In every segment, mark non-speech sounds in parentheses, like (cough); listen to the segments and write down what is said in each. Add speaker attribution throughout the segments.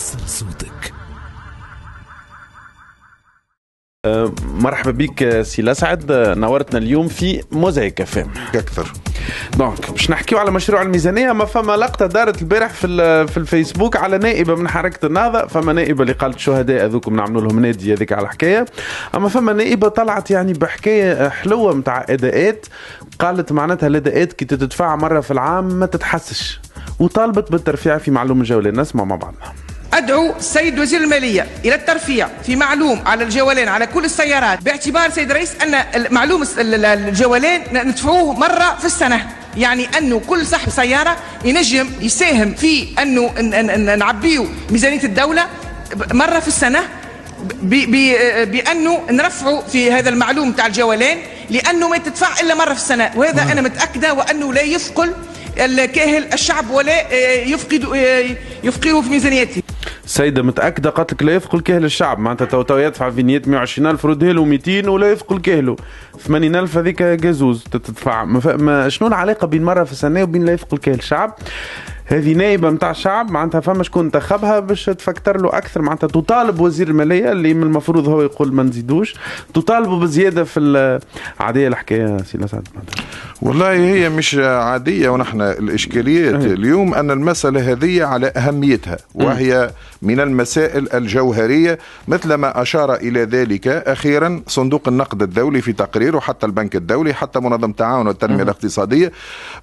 Speaker 1: وصل صوتك أه، مرحبا بك سي الاسعد نورتنا اليوم في موزايك فام اكثر دونك باش نحكيو على مشروع الميزانيه ما فما لقطه دارت البارح في في الفيسبوك على نائبه من حركه النهضه فما نائبه اللي قالت شهداء هذوكم نعملوا لهم نادي هذيك على الحكايه اما فما نائبه طلعت يعني بحكايه حلوه نتاع اداءات قالت معناتها الاداءات كي تدفع مره في العام ما تتحسش وطالبت بالترفيع في معلومه جوله نسمع مع بعضنا
Speaker 2: أدعو السيد وزير المالية إلى الترفيع في معلوم على الجوالين على كل السيارات باعتبار سيد الرئيس أن معلوم الجوالين ندفعوه مرة في السنة يعني انه كل صاحب سياره ينجم يساهم في انه نعبيو ميزانيه الدوله مره في السنه بانه نرفعه في هذا المعلوم تاع الجوالين لانه ما تدفع الا مره في السنه وهذا انا متاكده وانه لا يثقل
Speaker 1: الكاهل الشعب ولا يفقد يفقره في ميزانيته سيدة متأكدة قالت لك لا يثقل كاهل الشعب معناتها تو تو يدفع في نية 120 ألف ردها له 200 ولا يثقل كاهله 80 ألف هذيك جازوز تدفع ما, ما شنو العلاقة بين مرة في السنة وبين لا يثقل كاهل الشعب هذه نائبه نتاع الشعب معناتها فما شكون انتخبها باش تفكتر له اكثر معناتها تطالب وزير الماليه اللي من المفروض هو يقول ما نزيدوش تطالبه بزياده في عاديه الحكايه سي سعد
Speaker 2: والله هي مش عاديه ونحن الاشكاليات اليوم ان المساله هذه على اهميتها وهي من المسائل الجوهريه مثل ما اشار الى ذلك اخيرا صندوق النقد الدولي في تقريره حتى البنك الدولي حتى منظمه التعاون والتنميه الاقتصاديه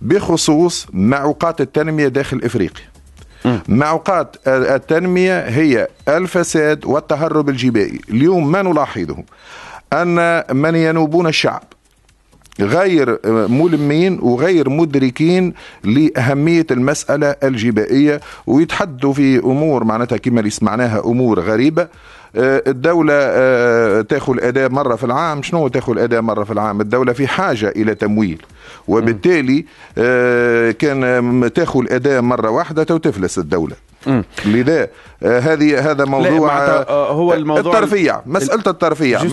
Speaker 2: بخصوص معوقات التنميه داخل الافريقي معوقات التنمية هي الفساد والتهرب الجبائي اليوم ما نلاحظه أن من ينوبون الشعب غير ملمين وغير مدركين لأهمية المسألة الجبائية ويتحدوا في أمور معناتها كما اللي سمعناها أمور غريبة آه، الدولة آه، تاخذ أداة مرة في العام شنو تاخذ أداة مرة في العام الدولة في حاجة إلى تمويل وبالتالي آه، كان تاخذ أداة مرة واحدة تفلس الدولة لذا هذه هذا موضوع
Speaker 1: هو الموضوع الترفيع مساله
Speaker 2: الترفيع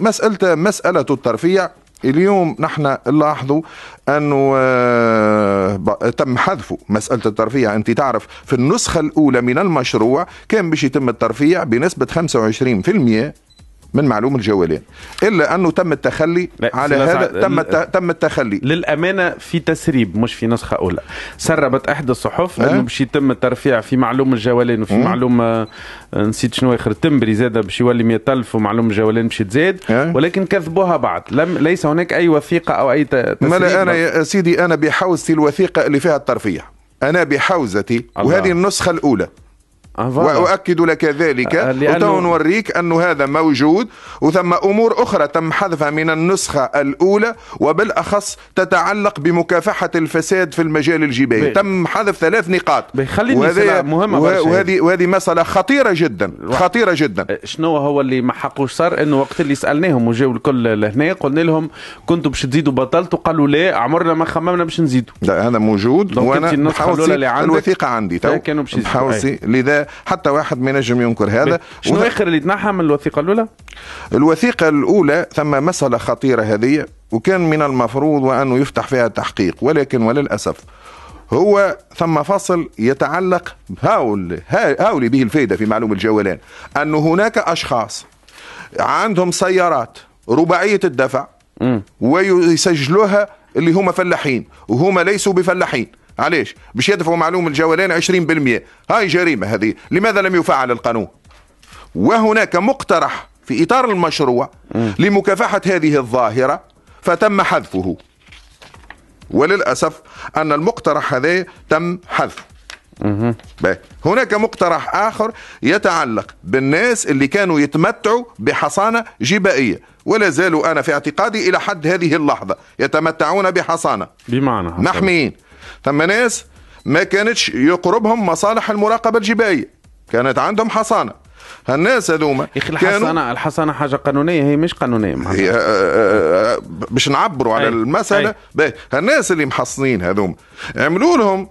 Speaker 2: مساله مساله الترفيع اليوم نحن نلاحظوا انه آه، تم حذف مساله الترفيع انت تعرف في النسخه الاولى من المشروع كان باش يتم الترفيع بنسبه 25% من معلوم الجولان الا انه تم التخلي على هذا تم
Speaker 1: تم التخلي للامانه في تسريب مش في نسخه اولى سربت احدى الصحف إيه؟ انه باش يتم الترفيع في معلوم الجولان وفي إيه؟ معلوم آه، نسيت شنو اخر تمبري زاد باش يولي 100000 ومعلوم الجولان باش يتزاد إيه؟ ولكن كذبوها بعض لم ليس هناك اي وثيقه او اي تسريب انا يا
Speaker 2: سيدي انا بحوزتي الوثيقه اللي فيها الترفيع انا بحوزتي وهذه النسخه الاولى آه، واؤكد لك ذلك آه، وتو نوريك انه هذا موجود وثم امور اخرى تم حذفها من النسخه الاولى وبالاخص تتعلق بمكافحه الفساد في المجال الجبائي تم حذف ثلاث نقاط وهذه مهمه وهذه وهذه مساله خطيره جدا
Speaker 1: خطيره جدا آه، شنو هو اللي ما حقوش صار انه وقت اللي سالناهم وجاو الكل لهنا قلنا لهم كنتوا باش تزيدوا بطلتوا قالوا لا عمرنا ما خممنا باش نزيدوا هذا موجود وانا الوثيقه عندي تو كانوا باش
Speaker 2: لذا حتى واحد ما ينجم ينكر هذا شنو وه... اخر اللي تنحى من الوثيقه الاولى؟ الوثيقه الاولى ثم مساله خطيره هذه وكان من المفروض وانه يفتح فيها تحقيق ولكن وللاسف هو ثم فصل يتعلق هاول هاولي به الفائده في معلوم الجولان انه هناك أشخاص عندهم سيارات رباعية الدفع ويسجلوها اللي هما فلاحين وهما ليسوا بفلاحين علاش باش يدفعوا معلوم الجولان 20% هاي جريمه هذه لماذا لم يفعل القانون وهناك مقترح في اطار المشروع لمكافحه هذه الظاهره فتم حذفه وللاسف ان المقترح هذا تم حذفه هناك مقترح اخر يتعلق بالناس اللي كانوا يتمتعوا بحصانه جبائيه ولا زالوا انا في اعتقادي الى حد هذه اللحظه يتمتعون بحصانه بمعنى محميين ثم ناس ما كانتش يقربهم مصالح المراقبه الجبائيه كانت عندهم حصانه هالناس هذوما يا اخي الحصانه
Speaker 1: الحصانه حاجه قانونيه هي مش قانونيه هي آه، آه،
Speaker 2: آه، باش نعبروا على المساله هالناس اللي محصنين هذوما عملوا لهم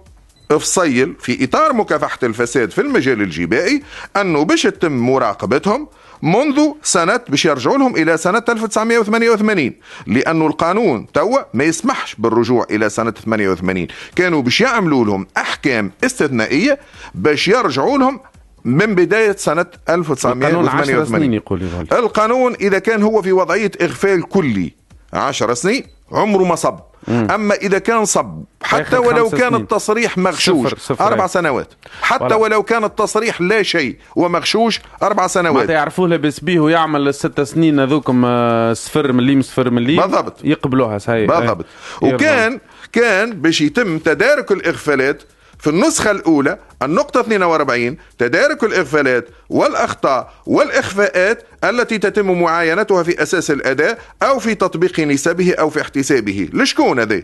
Speaker 2: فصيل في اطار مكافحه الفساد في المجال الجبائي انه باش تتم مراقبتهم منذ سنة باش يرجعوا لهم إلى سنة 1988 لأنه القانون توا ما يسمحش بالرجوع إلى سنة 88 كانوا باش يعملوا لهم أحكام استثنائية باش يرجعوا لهم من بداية سنة 1988 القانون, القانون إذا كان هو في وضعية إغفال كلي 10 سنين عمره ما صب مم. أما إذا كان صب حتى ولو كان التصريح مغشوش صفر صفر أربع سنوات حتى ولا. ولو كان التصريح لا شيء ومغشوش أربع سنوات
Speaker 1: يعرفوه لابس بيه ويعمل الست سنين هذوكم آه، صفر مليم صفر مليم بالضبط يقبلوها صحيح بالضبط وكان
Speaker 2: كان باش يتم تدارك الإغفالات في النسخة الأولى النقطة 42 تدارك الإغفالات والأخطاء والإخفاءات التي تتم معاينتها في أساس الأداء أو في تطبيق نسبه أو في احتسابه لشكون هذا؟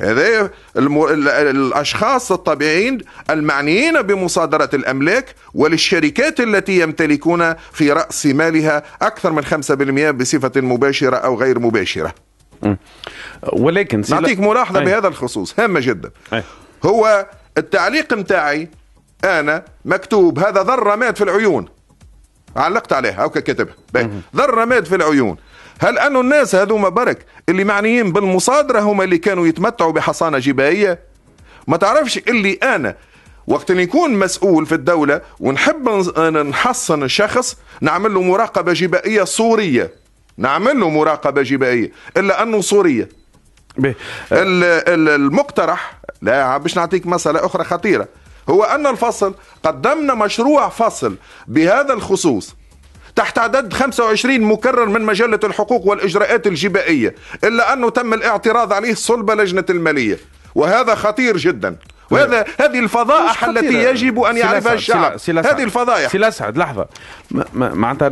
Speaker 2: هذا المو... الاشخاص الطبيعيين المعنيين بمصادره الاملاك وللشركات التي يمتلكون في راس مالها اكثر من 5% بصفه مباشره او غير مباشره.
Speaker 1: ولكن سيلا... نعطيك ملاحظه أي. بهذا
Speaker 2: الخصوص هامه جدا. أي. هو التعليق متاعي انا مكتوب هذا ذره مات في العيون. علقت عليها هكا كاتبها ذره مات في العيون هل أن الناس هذوما برك اللي معنيين بالمصادرة هما اللي كانوا يتمتعوا بحصانة جبائية ما تعرفش اللي أنا وقت اللي يكون مسؤول في الدولة ونحب نحصن شخص نعمل له مراقبة جبائية صورية نعمل له مراقبة جبائية إلا أنه صورية المقترح لا باش نعطيك مسألة أخرى خطيرة هو أن الفصل قدمنا مشروع فصل بهذا الخصوص تحت عدد 25 مكرر من مجلة الحقوق والإجراءات الجبائية إلا أنه تم الاعتراض عليه صلب لجنة المالية وهذا خطير جداً وهذا أيوة. هذه الفضائح التي يجب ان يعرفها الشعب هذه الفضائح
Speaker 1: سي اسعد لحظه معناتها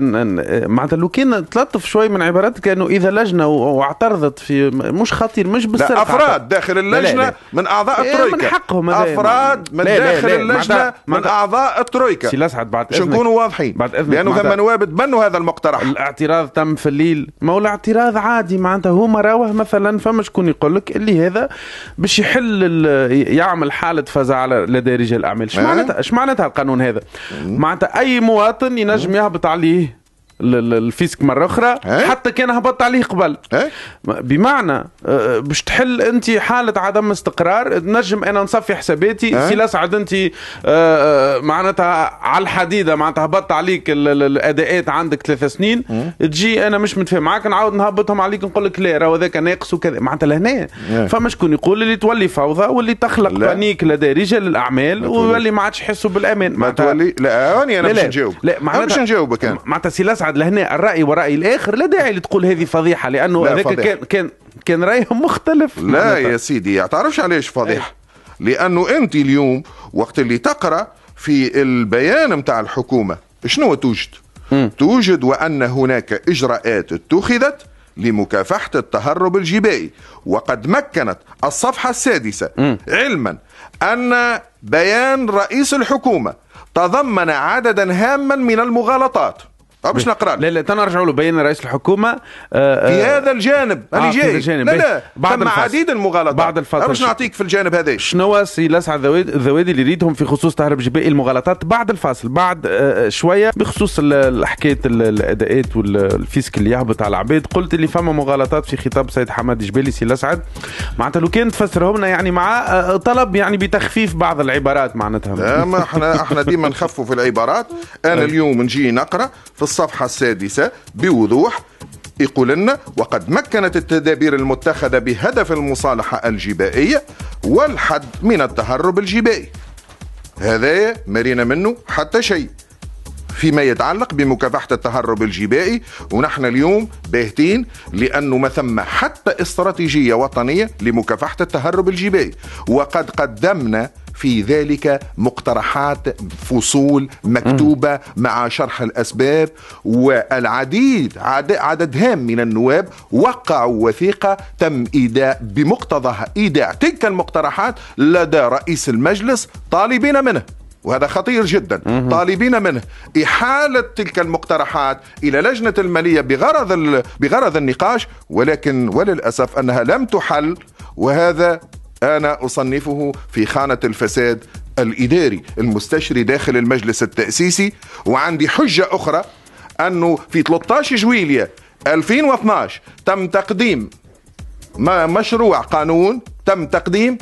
Speaker 1: معناتها لو كان تلطف شوي من عبارتك انه اذا لجنه واعترضت في مش خطير مش بالسرقه افراد داخل اللجنه إيه، لا لا لا.
Speaker 2: من اعضاء الترويكا من حقهم افراد من داخل اللجنه من
Speaker 1: اعضاء الترويكا سي اسعد بعد باش نكونوا واضحين بعد اذنك لانه ثم نواب تبنوا هذا المقترح الاعتراض تم في الليل ما هو الاعتراض عادي معناتها هما مراوه مثلا فما شكون يقول لك اللي هذا باش يحل يعمل حاجة حاله فزع لدى رجال الاعمال ايش معناتها ايش معناتها القانون هذا معناتها اي مواطن ينجم يهبط عليه الفيسك مره اخرى إيه؟ حتى كان هبطت عليه قبل إيه؟ بمعنى آه، آه، باش تحل انت حاله عدم استقرار نجم انا نصفي حساباتي إيه؟ سي لسعد انت آه، معناتها على الحديده معناتها هبطت عليك الاداءات عندك ثلاث سنين تجي انا مش متفاهم معاك نعاود نهبطهم عليك نقول لك لا راهو هذاك ناقص وكذا معناتها لهنا فما شكون يقول اللي تولي فوضى واللي تخلق لا. بانيك لدى رجال الاعمال ويولي ما عادش يحسوا بالامان ما تولي لا انا باش نجاوب لا معناتها باش نجاوبك معناتها سلاس سعد لهنا الراي وراي الاخر لا داعي لتقول هذه فضيحه لانه هذاك كان
Speaker 2: كان كان رايهم مختلف لا يا سيدي تعرفش علاش فضيحه إيه. لانه انت اليوم وقت اللي تقرا في البيان نتاع الحكومه شنو توجد؟ توجد وان هناك اجراءات اتخذت لمكافحة التهرب الجبائي وقد مكنت الصفحة السادسة علما أن بيان رئيس الحكومة تضمن عددا هاما من المغالطات
Speaker 1: اه مش نقران لا لا تنرجعوا له بين رئيس الحكومه آه في هذا الجانب آه، اللي آه جاي هذا الجانب لا لا بعد ثم عديد المغالطات بعد الفتره باش نعطيك في الجانب هذا شنو سي لسعد الذوادي اللي يريدهم في خصوص تهرب جبائي المغالطات بعد الفاصل بعد آه شويه بخصوص حكايه الاداءات والفيسك اللي يهبط على العباد قلت اللي فما مغالطات في خطاب سيد حماد جبالي سي لسعد معناتها لو كان تفسرهم لنا يعني مع آه، طلب يعني بتخفيف بعض العبارات معناتها احنا احنا ديما نخفوا في العبارات انا طيب. اليوم نجي نقرا
Speaker 2: في الصفحة السادسة بوضوح يقول لنا وقد مكنت التدابير المتخذة بهدف المصالحة الجبائية والحد من التهرب الجبائي هذا مرينا منه حتى شيء فيما يتعلق بمكافحة التهرب الجبائي ونحن اليوم باهتين لأنه ما ثم حتى استراتيجية وطنية لمكافحة التهرب الجبائي وقد قدمنا في ذلك مقترحات فصول مكتوبة مع شرح الأسباب والعديد عدد هام من النواب وقعوا وثيقة تم إيداء بمقتضاها إيداع تلك المقترحات لدى رئيس المجلس طالبين منه وهذا خطير جدا طالبين منه إحالة تلك المقترحات إلى لجنة المالية بغرض بغرض النقاش ولكن وللأسف أنها لم تحل وهذا أنا أصنفه في خانة الفساد الإداري المستشري داخل المجلس التأسيسي وعندي حجة أخرى أنه في 13 جويلية 2012 تم تقديم ما مشروع قانون تم تقديم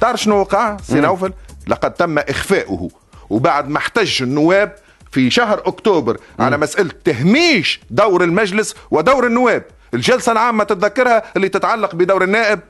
Speaker 2: تعرف شنو وقع سي نوفل لقد تم إخفاؤه وبعد ما احتج النواب في شهر أكتوبر على مسألة تهميش دور المجلس ودور النواب الجلسة العامة تتذكرها اللي تتعلق بدور النائب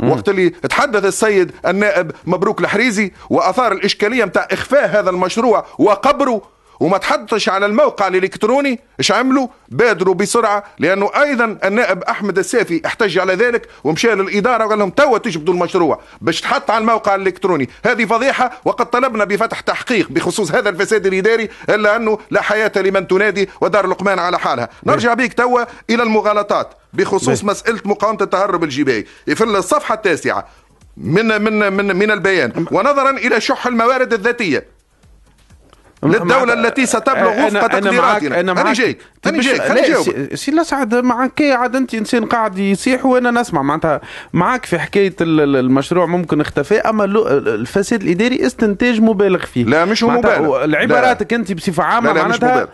Speaker 2: وقت اللي تحدث السيد النائب مبروك الحريزي واثار الاشكاليه نتاع اخفاء هذا المشروع وقبره وما تحطش على الموقع الالكتروني ايش عملوا بادروا بسرعه لانه ايضا النائب احمد السافي احتج على ذلك ومشى للاداره وقال لهم توا تجبدوا المشروع باش تحط على الموقع الالكتروني هذه فضيحه وقد طلبنا بفتح تحقيق بخصوص هذا الفساد الاداري الا انه لا حياه لمن تنادي ودار لقمان على حالها نرجع بيك توا الى المغالطات بخصوص مساله مقاومه التهرب الجبائي في الصفحه التاسعه من من من من البيان ونظرا الى شح الموارد الذاتيه للدولة التي ستبلغ وفق تقديراتنا أنا معاك أنا معاك أنا معاك خليني معاك
Speaker 1: سي الأسعد معك عاد أنت إنسان قاعد يصيح وأنا نسمع معناتها معك في حكاية المشروع ممكن اختفاء أما الفساد الإداري استنتاج مبالغ فيه لا مش هو مبالغ العباراتك أنت بصفة عامة معناتها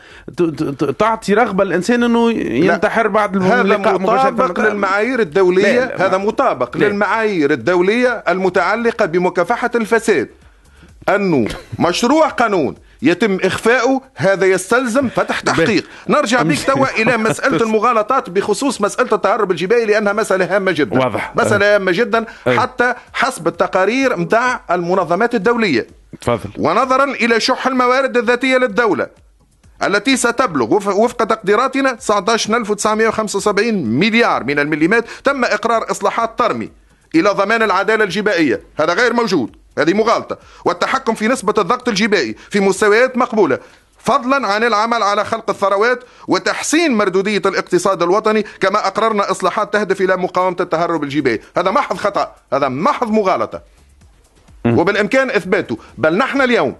Speaker 1: تعطي رغبة الإنسان أنه ينتحر بعد اللقاء مطابق للمعايير الدولية هذا
Speaker 2: مطابق للمعايير الدولية المتعلقة بمكافحة الفساد أنه مشروع قانون يتم اخفائه هذا يستلزم فتح تحقيق نرجع بك توا الى (laughs) مساله المغالطات بخصوص مساله التهرب الجبائي لانها مساله هامه جدا واضح مساله هامه جدا حتى حسب التقارير نتاع المنظمات الدوليه تفضل ونظرا الى شح الموارد الذاتيه للدوله التي ستبلغ وفق تقديراتنا 19975 مليار من المليمات تم اقرار اصلاحات ترمي الى ضمان العداله الجبائيه هذا غير موجود هذه مغالطة والتحكم في نسبة الضغط الجبائي في مستويات مقبولة فضلا عن العمل على خلق الثروات وتحسين مردودية الاقتصاد الوطني كما أقررنا إصلاحات تهدف إلى مقاومة التهرب الجبائي هذا محض خطأ هذا محض مغالطة وبالإمكان إثباته بل نحن اليوم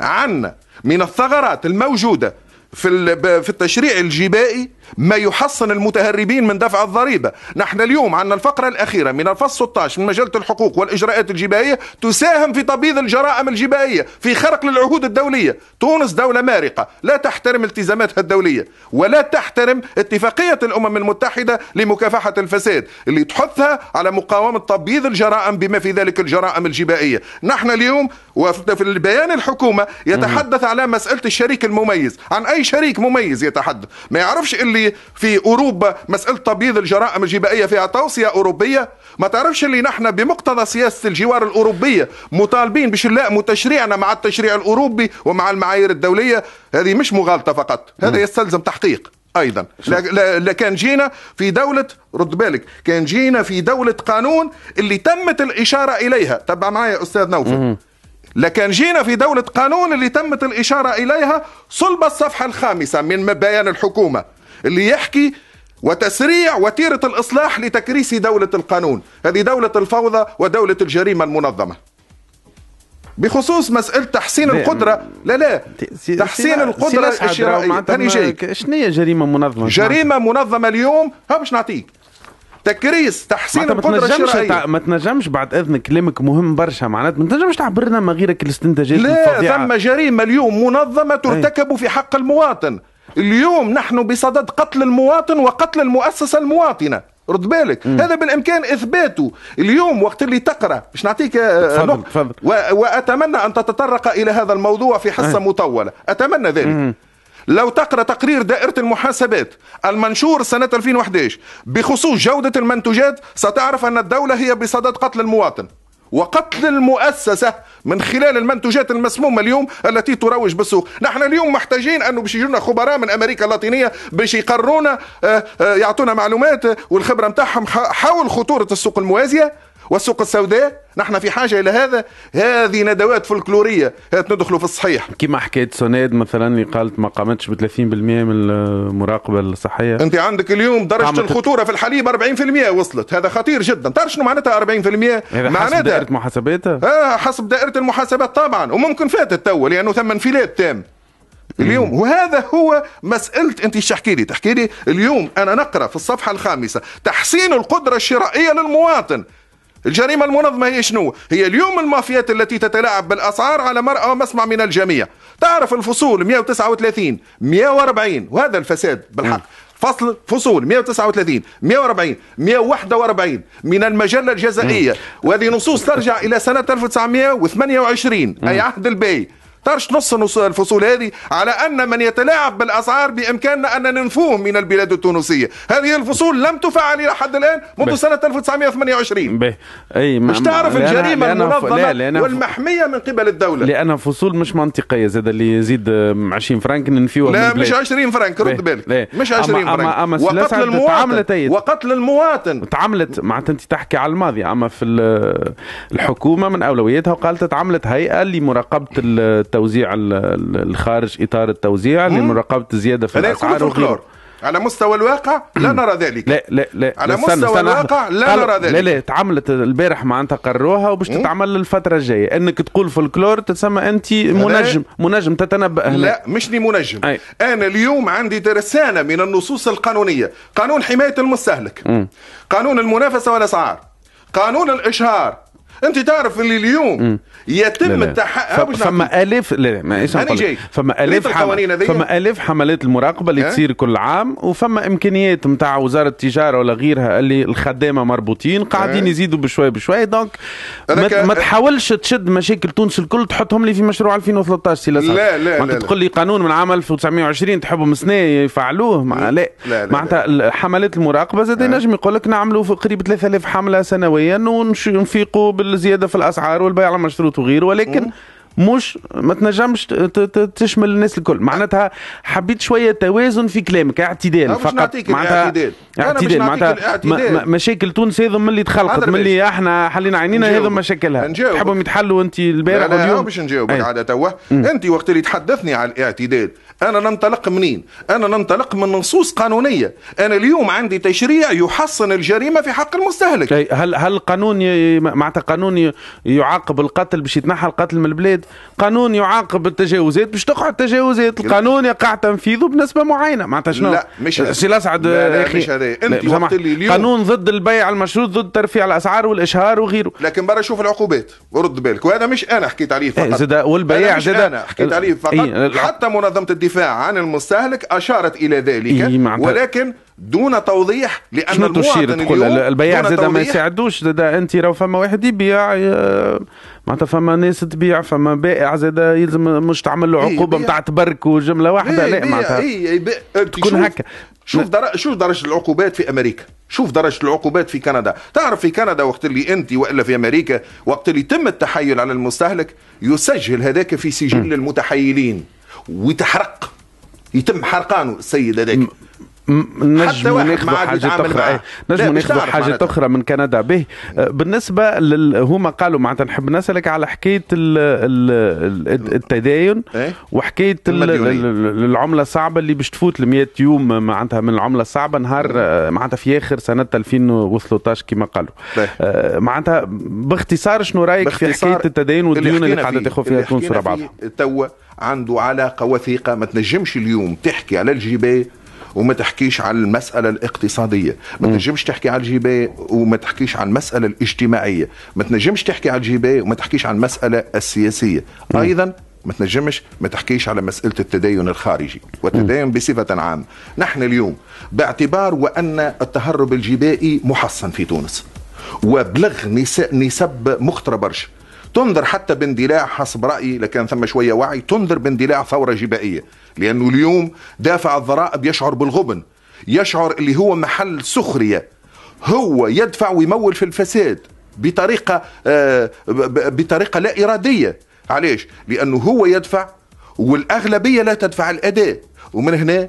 Speaker 2: عنا من الثغرات الموجودة في في التشريع الجبائي ما يحصن المتهربين من دفع الضريبة نحن اليوم عندنا الفقرة الأخيرة من الفصل 16 من مجلة الحقوق والإجراءات الجبائية تساهم في تبييض الجرائم الجبائية في خرق للعهود الدولية تونس دولة مارقة لا تحترم التزاماتها الدولية ولا تحترم اتفاقية الأمم المتحدة لمكافحة الفساد اللي تحثها على مقاومة تبييض الجرائم بما في ذلك الجرائم الجبائية نحن اليوم وفي البيان الحكومة يتحدث على مسألة الشريك المميز عن أي شريك مميز يتحدث ما يعرفش اللي في في اوروبا مساله تبييض الجرائم الجبائيه فيها توصيه اوروبيه ما تعرفش اللي نحن بمقتضى سياسه الجوار الاوروبيه مطالبين بشلاء متشريعنا مع التشريع الاوروبي ومع المعايير الدوليه هذه مش مغالطه فقط هذا يستلزم تحقيق ايضا لكان جينا في دوله رد بالك كان جينا في دوله قانون اللي تمت الاشاره اليها تبع معايا استاذ نوفل لكان جينا في دولة قانون اللي تمت الإشارة إليها صلب الصفحة الخامسة من بيان الحكومة اللي يحكي وتسريع وتيرة الإصلاح لتكريس دولة القانون هذه دولة الفوضى ودولة الجريمة المنظمة بخصوص مسألة تحسين القدرة لا لا تحسين القدرة الشرائية هاني جايك
Speaker 1: شنو هي جريمة منظمة جريمة
Speaker 2: منظمة اليوم ها باش نعطيك تكريس تحسين القدره الشرائيه تع...
Speaker 1: ما تنجمش بعد اذنك كلامك مهم برشا معناتها ما تنجمش تعبرنا ما غيرك الاستنتاجات لا ثم جريمه اليوم منظمه ترتكب في حق المواطن
Speaker 2: اليوم نحن بصدد قتل المواطن وقتل المؤسسة المواطنة رد بالك مم. هذا بالامكان اثباته اليوم وقت اللي تقرا باش نعطيك آه، نقطه واتمنى ان تتطرق الى هذا الموضوع في حصه أه. مطوله اتمنى ذلك مم. لو تقرا تقرير دائره المحاسبات المنشور سنه 2011 بخصوص جوده المنتوجات ستعرف ان الدوله هي بصدد قتل المواطن وقتل المؤسسة من خلال المنتوجات المسمومة اليوم التي تروج بالسوق نحن اليوم محتاجين أنه باش يجونا خبراء من أمريكا اللاتينية باش يقرونا آه، آه، يعطونا معلومات والخبرة متاعهم حول خطورة السوق الموازية والسوق السوداء نحن في حاجه الى هذا هذه ندوات فلكلوريه ندخلوا في الصحيح
Speaker 1: كما حكيت سوناد مثلا اللي قالت ما قامتش ب 30% من المراقبه الصحيه انت
Speaker 2: عندك اليوم درجه الخطوره في الحليب 40% وصلت هذا خطير جدا تعرف شنو معناتها 40% هذا معناتها حسب دائره
Speaker 1: محاسباتها
Speaker 2: اه حسب دائره المحاسبات طبعا وممكن فاتت تو لانه ثم انفلات تام اليوم مم. وهذا هو مسألة أنت تحكي لي تحكي لي اليوم أنا نقرأ في الصفحة الخامسة تحسين القدرة الشرائية للمواطن الجريمة المنظمة هي شنو؟ هي اليوم المافيات التي تتلاعب بالأسعار على مرأى ومسمع من الجميع تعرف الفصول 139 140 وهذا الفساد بالحق فصل فصول 139 140 141 من المجلة الجزائية وهذه نصوص ترجع إلى سنة 1928 أي عهد البي طرش نص الفصول هذه على أن من يتلاعب بالأسعار بإمكاننا أن ننفوه من البلاد التونسية هذه الفصول لم تفعل إلى حد الآن منذ سنة
Speaker 1: 1928 به. أي مش تعرف الجريمة المنظمة لا لأنا
Speaker 2: والمحمية من قبل الدولة
Speaker 1: لأن فصول مش منطقية زاد اللي يزيد 20 فرنك ننفيوه لا مش 20
Speaker 2: فرنك رد بالك
Speaker 1: مش 20 أما فرنك أما أما وقتل المواطن وقتل المواطن تعاملت معناتها أنت تحكي على الماضي أما في الحكومة من أولوياتها وقالت تعاملت هيئة لمراقبة التوزيع الخارج اطار التوزيع لمراقبه الزياده في الاسعار
Speaker 2: على مستوى الواقع لا نرى
Speaker 1: ذلك لا لا لا على مستوى سنة الواقع لا نرى ذلك لا لا تعملت البارح معناتها قروها وباش تتعمل للفتره الجايه انك تقول فولكلور تسمى انت منجم منجم تتنبا هنا. لا
Speaker 2: مشني منجم أي. انا اليوم عندي ترسانه من النصوص القانونيه قانون حمايه المستهلك م. قانون المنافسه والاسعار قانون
Speaker 1: الاشهار
Speaker 2: انت تعرف اللي اليوم م. يتم التحقق
Speaker 1: فما الف لا ما ايش انا جاي فما الف فما الف حملات المراقبه اللي أه؟ تصير كل عام وفما امكانيات نتاع وزاره التجاره ولا غيرها اللي الخدامه مربوطين قاعدين يزيدوا بشوي بشوي دونك ما, تحاولش تشد مشاكل تونس الكل تحطهم لي في مشروع 2013 لا لا لا, لا تقول لي قانون من عام 1920 تحبهم سنه يفعلوه مع... لا, معناتها حملات المراقبه زاد ينجم يقول لك نعملوا قريب 3000 حمله سنويا ونفيقوا بالزياده في الاسعار والبيع على مشروط صوته ولكن ولكن مش ما تنجمش تشمل الناس الكل معناتها حبيت شويه توازن في كلامك اعتدال فقط مش معناتها اعتدال اعتدال معناتها مشاكل تونس هذم من اللي تخلقت من اللي احنا حلينا عينينا هذم مشاكلها تحبهم يتحلوا انت البارح لا اليوم باش نجاوبك على
Speaker 2: توا انت وقت اللي تحدثني على الاعتدال انا ننطلق منين
Speaker 1: انا ننطلق من نصوص قانونيه انا اليوم عندي تشريع يحصن الجريمه في حق المستهلك هل هل القانون معناتها قانون يعاقب القتل باش يتنحى القتل من البلاد التجاوزات قانون يعاقب التجاوزات باش تقع التجاوزات القانون يقع تنفيذه بنسبه معينه معناتها شنو لا مش سي الاسعد لا, اخي مش انت وقت اليوم قانون ضد البيع
Speaker 2: المشروط ضد ترفيع الاسعار والاشهار وغيره لكن برا شوف العقوبات ورد بالك وهذا مش انا حكيت عليه إيه، فقط زاد والبياع زاد انا حكيت عليه إيه، فقط حتى منظمه الدفاع عن المستهلك اشارت الى ذلك إيه، ولكن دون توضيح لان شنو تشير تقول البياع زاد ما يساعدوش
Speaker 1: زاد انت راه فما واحد يبيع آه، معناتها فما ناس تبيع فما بائع زاد يلزم مش تعمل له إيه، عقوبه نتاع تبرك وجمله واحده إيه، لا معناتها
Speaker 2: إيه، تكون هكا شوف شوف درجه العقوبات في امريكا شوف درجه العقوبات في كندا تعرف في كندا وقت اللي انت والا في امريكا وقت اللي يتم التحايل على المستهلك يسجل هذاك في سجل المتحيلين ويتحرق يتم حرقانه السيد هذاك
Speaker 1: نجم ناخذوا حاجة أخرى نجم ناخذوا حاجة أخرى من كندا به أه، بالنسبة لل... هما قالوا معناتها نحب نسألك على حكاية ال... ال... التداين إيه؟ وحكاية ال... العملة الصعبة اللي باش تفوت ل 100 يوم معناتها من العملة الصعبة نهار إيه. أه، معناتها في آخر سنة 2013 كما قالوا إيه. أه، معناتها باختصار شنو رأيك في حكاية التداين والديون اللي قاعدة تاخذ فيها تونس ورا بعضها
Speaker 2: توا عنده علاقة وثيقة ما تنجمش اليوم تحكي على الجبال وما تحكيش على المسألة الاقتصادية ما تنجمش تحكي على الجباية وما تحكيش على المسألة الاجتماعية ما تنجمش تحكي على الجباية وما تحكيش على المسألة السياسية أيضا ما تنجمش ما تحكيش على مسألة التدين الخارجي والتدين بصفة عامة نحن اليوم باعتبار وأن التهرب الجبائي محصن في تونس وبلغ نسب مخطرة برشا تنظر حتى باندلاع حسب رأيي لكان ثم شوية وعي تنظر باندلاع ثورة جبائية لأنه اليوم دافع الضرائب يشعر بالغبن يشعر اللي هو محل سخرية هو يدفع ويمول في الفساد بطريقة آه، بطريقة لا إرادية علاش؟ لأنه هو يدفع والأغلبية لا تدفع الأداء ومن هنا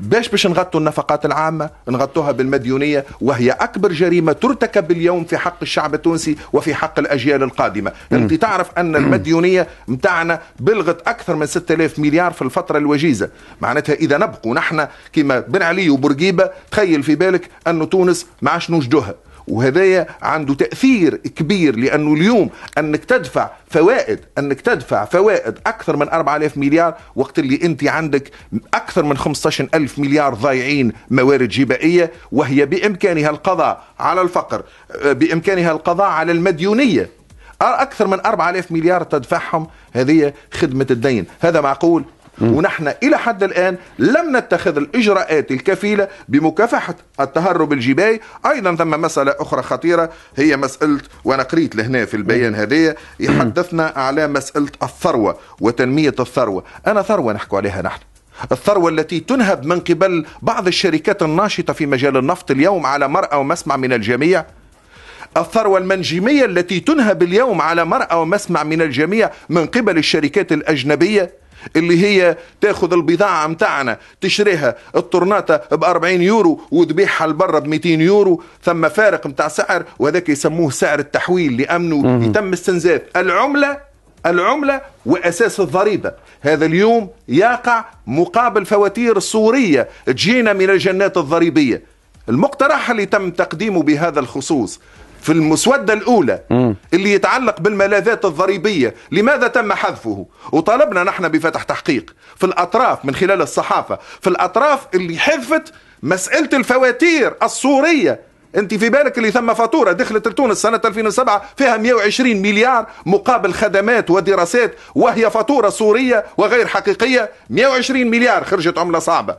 Speaker 2: باش باش نغطوا النفقات العامة نغطوها بالمديونية وهي أكبر جريمة ترتكب اليوم في حق الشعب التونسي وفي حق الأجيال القادمة أنت تعرف أن المديونية متاعنا بلغت أكثر من 6000 مليار في الفترة الوجيزة معناتها إذا نبقوا نحن كما بن علي وبورقيبة تخيل في بالك أن تونس ما عادش نوجدوها وهذايا عنده تاثير كبير لانه اليوم انك تدفع فوائد انك تدفع فوائد اكثر من 4000 مليار وقت اللي انت عندك اكثر من 15000 مليار ضايعين موارد جبائيه وهي بامكانها القضاء على الفقر آه، بامكانها القضاء على المديونيه اكثر من 4000 مليار تدفعهم هذه خدمه الدين هذا معقول ونحن إلى حد الآن لم نتخذ الإجراءات الكفيلة بمكافحة التهرب الجباي أيضا ثم مسألة أخرى خطيرة هي مسألة وأنا قريت لهنا في البيان هذايا يحدثنا على مسألة الثروة وتنمية الثروة أنا ثروة نحكي عليها نحن الثروة التي تنهب من قبل بعض الشركات الناشطة في مجال النفط اليوم على مرأى ومسمع من الجميع الثروة المنجمية التي تنهب اليوم على مرأى ومسمع من الجميع من قبل الشركات الأجنبية اللي هي تاخذ البضاعة متاعنا تشريها الطرناطة ب 40 يورو وتبيعها لبرا ب 200 يورو ثم فارق متاع سعر وهذاك يسموه سعر التحويل لأمنه يتم استنزاف العملة العملة وأساس الضريبة هذا اليوم يقع مقابل فواتير صورية تجينا من الجنات الضريبية المقترح اللي تم تقديمه بهذا الخصوص في المسودة الأولى اللي يتعلق بالملاذات الضريبية لماذا تم حذفه وطالبنا نحن بفتح تحقيق في الأطراف من خلال الصحافة في الأطراف اللي حذفت مسألة الفواتير الصورية انت في بالك اللي ثم فاتوره دخلت لتونس سنه 2007 فيها 120 مليار مقابل خدمات ودراسات وهي فاتوره صوريه وغير حقيقيه 120 مليار خرجت عمله صعبه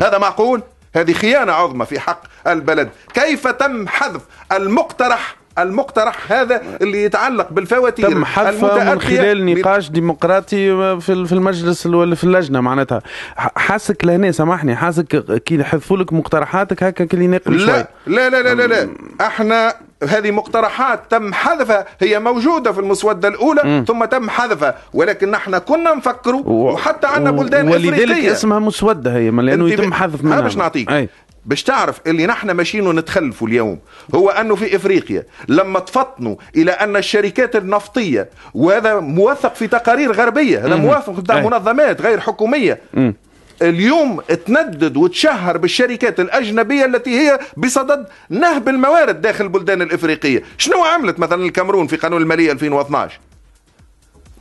Speaker 2: هذا معقول؟ هذه خيانة عظمى في حق البلد كيف تم حذف المقترح المقترح هذا اللي يتعلق بالفواتير تم حذفه من خلال نقاش
Speaker 1: ديمقراطي في المجلس ولا في اللجنه معناتها حاسك لهنا سامحني حاسك كي حذفوا لك مقترحاتك هكا كي ناقل لا,
Speaker 2: لا لا لا لا لا احنا هذه مقترحات تم حذفها هي موجودة في المسودة الأولى م. ثم تم حذفها ولكن نحن كنا نفكر وحتى عندنا بلدان ولذلك إفريقية. اسمها
Speaker 1: مسودة هي لأنه يتم حذف منها باش
Speaker 2: نعطيك أي. باش تعرف اللي نحن ماشيين ونتخلفوا اليوم هو انه في افريقيا لما تفطنوا الى ان الشركات النفطيه وهذا موثق في تقارير غربيه هذا موثق بتاع منظمات غير حكوميه م. اليوم تندد وتشهر بالشركات الأجنبية التي هي بصدد نهب الموارد داخل البلدان الإفريقية شنو عملت مثلا الكامرون في قانون المالية 2012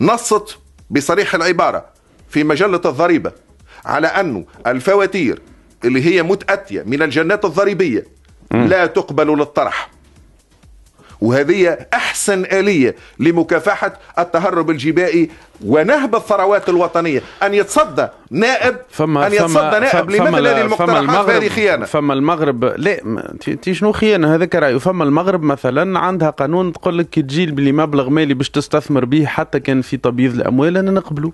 Speaker 2: نصت بصريح العبارة في مجلة الضريبة على أنه الفواتير اللي هي متأتية من الجنات الضريبية لا تقبل للطرح وهذه أحسن آلية لمكافحة التهرب الجبائي ونهب الثروات الوطنية أن يتصدى نائب فما أن يتصدى نائب لماذا هذه المقترحات هذه خيانة فما
Speaker 1: المغرب لا تي شنو خيانة هذاك رأيه فما المغرب مثلا عندها قانون تقول لك كي بلي مبلغ مالي باش تستثمر به حتى كان في تبييض الأموال أنا نقبله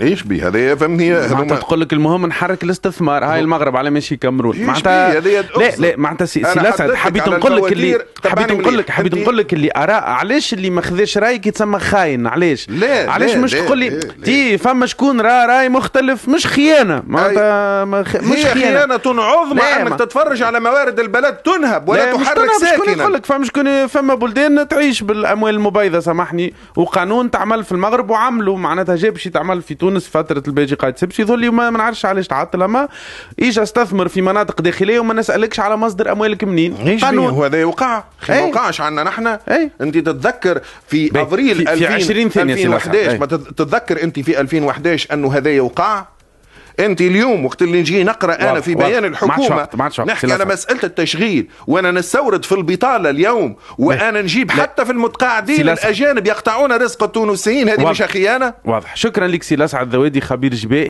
Speaker 1: ايش بيه هذا فهمني معناتها تقول لك المهم نحرك الاستثمار هاي المغرب على ماشي كامرون معناتها لا لا معناتها سي الاسد حبيت نقول لك اللي حبيت نقول لك حبيت نقول لك اللي اراء علاش اللي ما خذاش رايك يتسمى خاين علاش لا علاش مش تقول لي تي فما شكون راه راي مختلف مش خيانه معناتها مش خيانه
Speaker 2: خيانه عظمى انك تتفرج على موارد
Speaker 1: البلد تنهب ولا تحرك ساكنه شكون يقول لك فما شكون فما بلدان تعيش بالاموال المبيضه سامحني وقانون تعمل في المغرب وعملوا معناتها جاب شي تعمل في تونس فتره الباجي قاعد تسبش يظل ما نعرفش علاش تعطل اما ايش استثمر في مناطق داخليه وما نسالكش على مصدر اموالك منين هو هذا وقع ما إيه. وقعش عندنا نحن إيه. انت تتذكر في افريل في 20 ثانيه 2011
Speaker 2: تتذكر انت في 2011 انه هذا وقع انت اليوم وقت اللي نجي نقرا انا في بيان واضح. الحكومه معت شرط. معت نحكي على مساله التشغيل وانا نستورد في البطاله اليوم وانا نجيب لا. حتى في المتقاعدين الاجانب يقطعون رزق التونسيين هذه مش خيانه
Speaker 1: واضح شكرا لك سي الاسعد الذوادي خبير جبائي